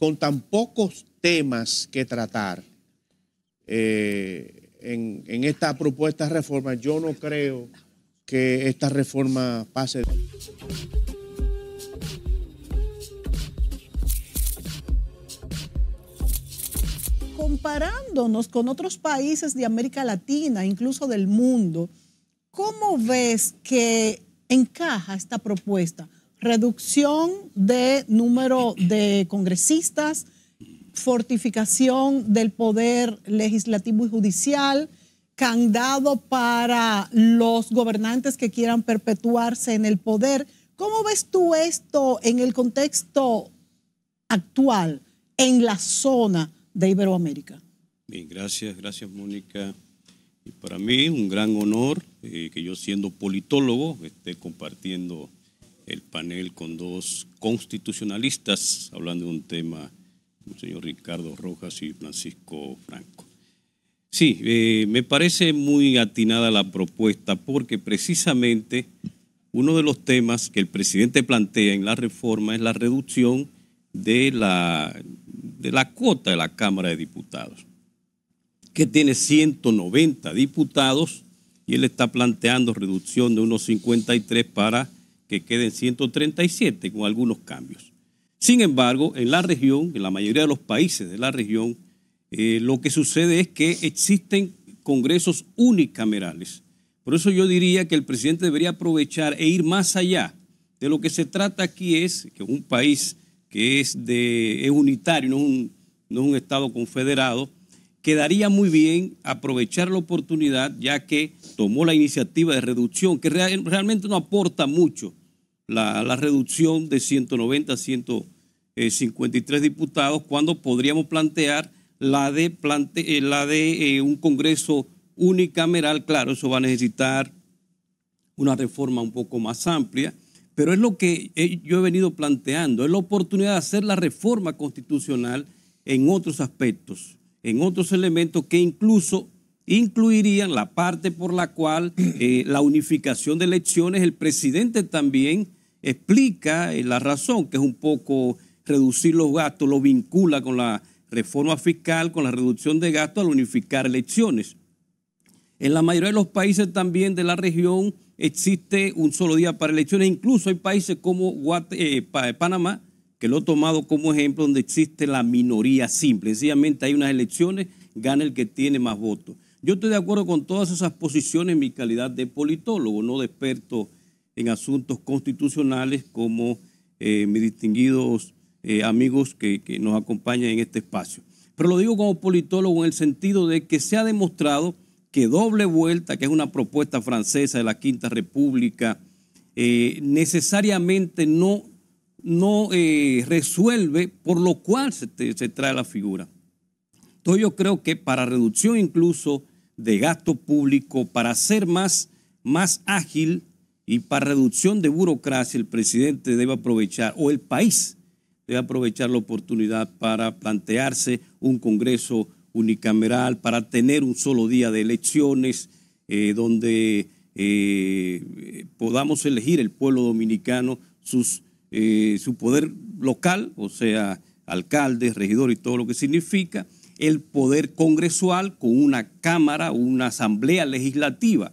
con tan pocos temas que tratar eh, en, en esta propuesta de reforma, yo no creo que esta reforma pase. comparándonos con otros países de América Latina, incluso del mundo, ¿cómo ves que encaja esta propuesta reducción de número de congresistas, fortificación del poder legislativo y judicial, candado para los gobernantes que quieran perpetuarse en el poder. ¿Cómo ves tú esto en el contexto actual en la zona de Iberoamérica? Bien, gracias, gracias Mónica. Y para mí un gran honor eh, que yo siendo politólogo esté compartiendo el panel con dos constitucionalistas hablando de un tema, el señor Ricardo Rojas y Francisco Franco. Sí, eh, me parece muy atinada la propuesta porque precisamente uno de los temas que el presidente plantea en la reforma es la reducción de la, de la cuota de la Cámara de Diputados, que tiene 190 diputados y él está planteando reducción de unos 53 para que queden 137 con algunos cambios. Sin embargo, en la región, en la mayoría de los países de la región, eh, lo que sucede es que existen congresos unicamerales. Por eso yo diría que el presidente debería aprovechar e ir más allá. De lo que se trata aquí es que un país que es, de, unitario, no es, un, no un Estado confederado, quedaría muy bien aprovechar la oportunidad ya que tomó la iniciativa de reducción, que realmente no aporta mucho la, reducción de 190 a 153 diputados, cuando podríamos plantear la de, eh, la de eh, un Congreso unicameral. Claro, eso va a necesitar una reforma un poco más amplia, pero es lo que eh, yo he venido planteando, es la oportunidad de hacer la reforma constitucional en otros aspectos, en otros elementos que incluso incluirían la parte por la cual la unificación de elecciones, el presidente también explica eh, la razón, que es un poco reducir los gastos, lo vincula con la reforma fiscal, con la reducción de gastos al unificar elecciones. En la mayoría de los países también de la región existe un solo día para elecciones, incluso hay países como eh, Panamá, que lo he tomado como ejemplo, donde existe la minoría simple. Sencillamente hay unas elecciones, gana el que tiene más votos. Yo estoy de acuerdo con todas esas posiciones en mi calidad de politólogo, no de experto en asuntos constitucionales como eh, mis distinguidos eh, amigos que, nos acompañan en este espacio. Pero lo digo como politólogo en el sentido de que se ha demostrado que doble vuelta, que es una propuesta francesa de la Quinta República, eh, necesariamente no, no resuelve, por lo cual se, trae la figura. Entonces yo creo que para reducción incluso de gasto público, para ser más, más ágil y para reducción de burocracia, el presidente debe aprovechar, o el país debe aprovechar la oportunidad para plantearse un Congreso unicameral, para tener un solo día de elecciones eh, donde eh, podamos elegir el pueblo dominicano eh, su poder local, o sea, alcalde, regidor y todo lo que significa, el poder congresual con una Cámara, una Asamblea Legislativa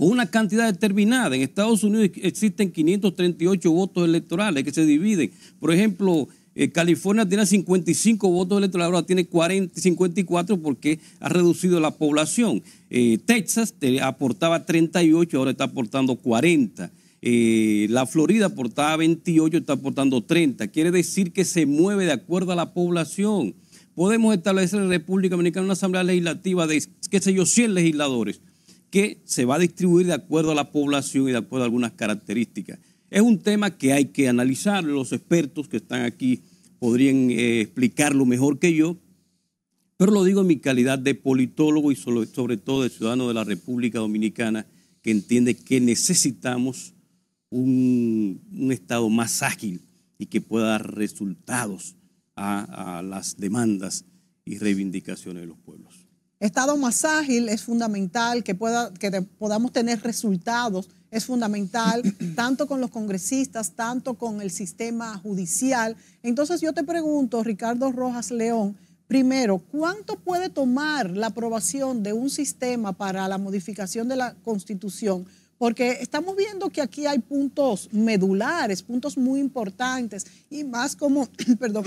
con una cantidad determinada. En Estados Unidos existen 538 votos electorales que se dividen. Por ejemplo, eh, California tiene 55 votos electorales, ahora tiene 54 porque ha reducido la población. Eh, Texas te aportaba 38, ahora está aportando 40. Eh, la Florida aportaba 28, está aportando 30. Quiere decir que se mueve de acuerdo a la población. Podemos establecer en la República Dominicana una asamblea legislativa de, qué sé yo, 100 legisladores que se va a distribuir de acuerdo a la población y de acuerdo a algunas características. Es un tema que hay que analizar, los expertos que están aquí podrían eh, explicarlo mejor que yo, pero lo digo en mi calidad de politólogo y sobre, todo de ciudadano de la República Dominicana que entiende que necesitamos un, Estado más ágil y que pueda dar resultados a las demandas y reivindicaciones de los pueblos estado más ágil es fundamental, que, pueda, que podamos tener resultados es fundamental, tanto con los congresistas, tanto con el sistema judicial. Entonces yo te pregunto, Ricardo Rojas León, primero, ¿cuánto puede tomar la aprobación de un sistema para la modificación de la constitución? Porque estamos viendo que aquí hay puntos medulares, puntos muy importantes, y más como, perdón,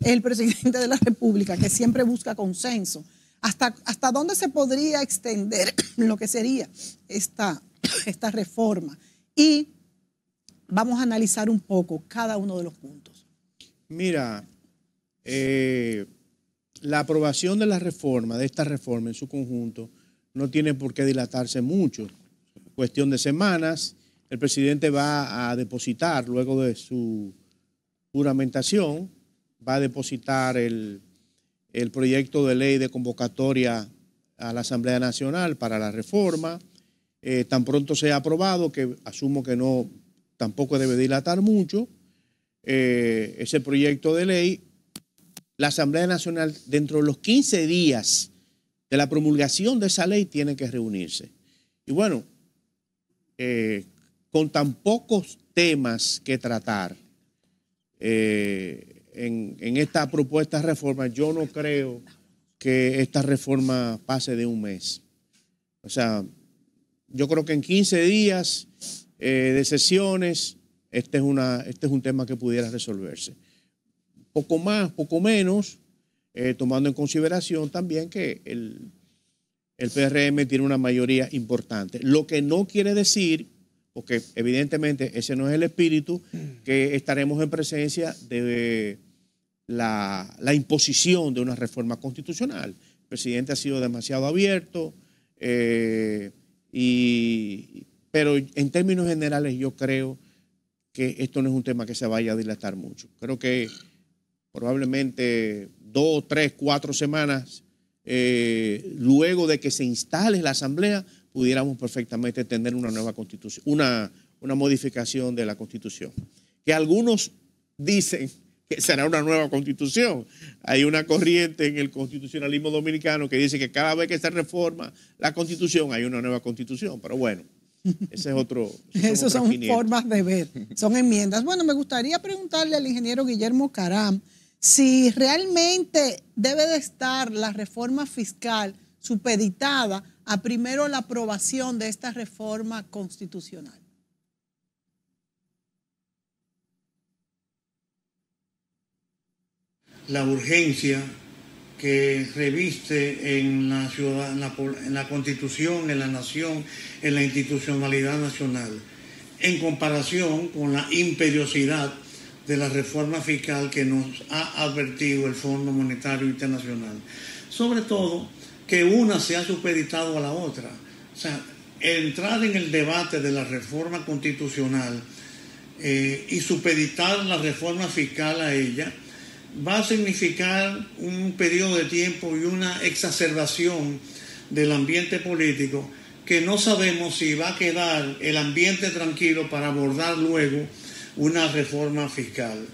el presidente de la República, que siempre busca consenso. ¿Hasta, dónde se podría extender lo que sería esta, esta reforma? Y vamos a analizar un poco cada uno de los puntos. Mira, eh, la aprobación de la reforma, de esta reforma en su conjunto, no tiene por qué dilatarse mucho. Cuestión de semanas, el presidente va a depositar, luego de su juramentación, va a depositar el el proyecto de ley de convocatoria a la Asamblea Nacional para la reforma. Eh, tan pronto sea aprobado, que asumo que no tampoco debe dilatar mucho, eh, ese proyecto de ley, la Asamblea Nacional dentro de los 15 días de la promulgación de esa ley tiene que reunirse. Y bueno, eh, con tan pocos temas que tratar, en, esta propuesta de reforma, yo no creo que esta reforma pase de un mes. O sea, yo creo que en 15 días eh, de sesiones, este es, una, este es un tema que pudiera resolverse. Poco más, poco menos, eh, tomando en consideración también que el, el PRM tiene una mayoría importante. Lo que no quiere decir, porque evidentemente ese no es el espíritu, que estaremos en presencia de la, imposición de una reforma constitucional. El presidente ha sido demasiado abierto, eh, pero en términos generales yo creo que esto no es un tema que se vaya a dilatar mucho. Creo que probablemente dos, tres, cuatro semanas eh, luego de que se instale la Asamblea, pudiéramos perfectamente tener una nueva constitución, una, una modificación de la constitución. Que algunos dicen que será una nueva constitución. Hay una corriente en el constitucionalismo dominicano que dice que cada vez que se reforma la constitución hay una nueva constitución, pero bueno. Ese es otro. Esas son formas de ver, son enmiendas. Bueno, me gustaría preguntarle al ingeniero Guillermo Caram si realmente debe de estar la reforma fiscal supeditada a primero la aprobación de esta reforma constitucional. la urgencia que reviste en la, ciudad, en la, constitución, en la nación, en la institucionalidad nacional, en comparación con la imperiosidad de la reforma fiscal que nos ha advertido el Fondo Monetario Internacional. Sobre todo que una se ha supeditado a la otra. O sea, entrar en el debate de la reforma constitucional eh, y supeditar la reforma fiscal a ella va a significar un periodo de tiempo y una exacerbación del ambiente político que no sabemos si va a quedar el ambiente tranquilo para abordar luego una reforma fiscal.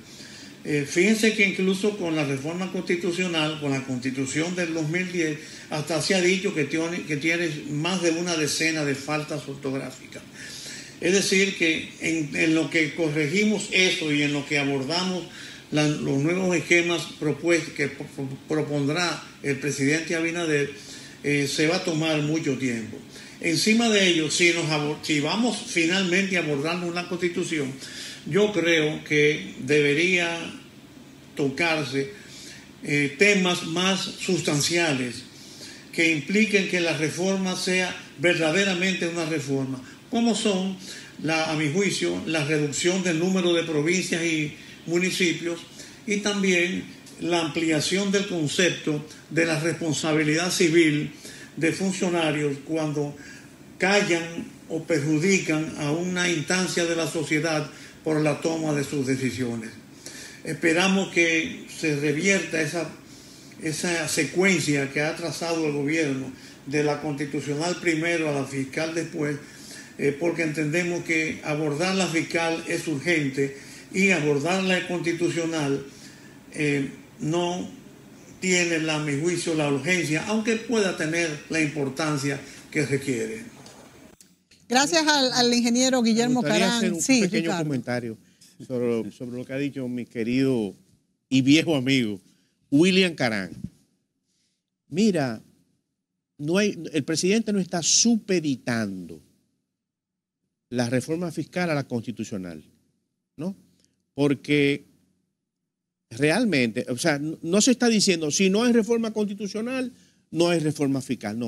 Eh, fíjense que incluso con la reforma constitucional, con la constitución del 2010, hasta se ha dicho que tiene, que tiene más de una decena de faltas ortográficas. Es decir, que en, en lo que corregimos eso y en lo que abordamos los nuevos esquemas propuestos que propondrá el presidente Abinader eh, se va a tomar mucho tiempo. Encima de ello, si, nos, si vamos finalmente abordarnos una constitución, yo creo que debería tocarse eh, temas más sustanciales que impliquen que la reforma sea verdaderamente una reforma, como son, la, a mi juicio, la reducción del número de provincias y, municipios y también la ampliación del concepto de la responsabilidad civil de funcionarios cuando callan o perjudican a una instancia de la sociedad por la toma de sus decisiones. Esperamos que se revierta esa, secuencia que ha trazado el gobierno de la constitucional primero a la fiscal después, eh, porque entendemos que abordar la fiscal es urgente y abordar la constitucional eh, no tiene, a mi juicio, la urgencia, aunque pueda tener la importancia que requiere. Gracias al, ingeniero Guillermo Carán. un pequeño comentario sobre, lo que ha dicho mi querido y viejo amigo William Carán. Mira, no hay, el presidente no está supeditando la reforma fiscal a la constitucional, ¿no? porque realmente, o sea, no se está diciendo si no es reforma constitucional, no es reforma fiscal, no.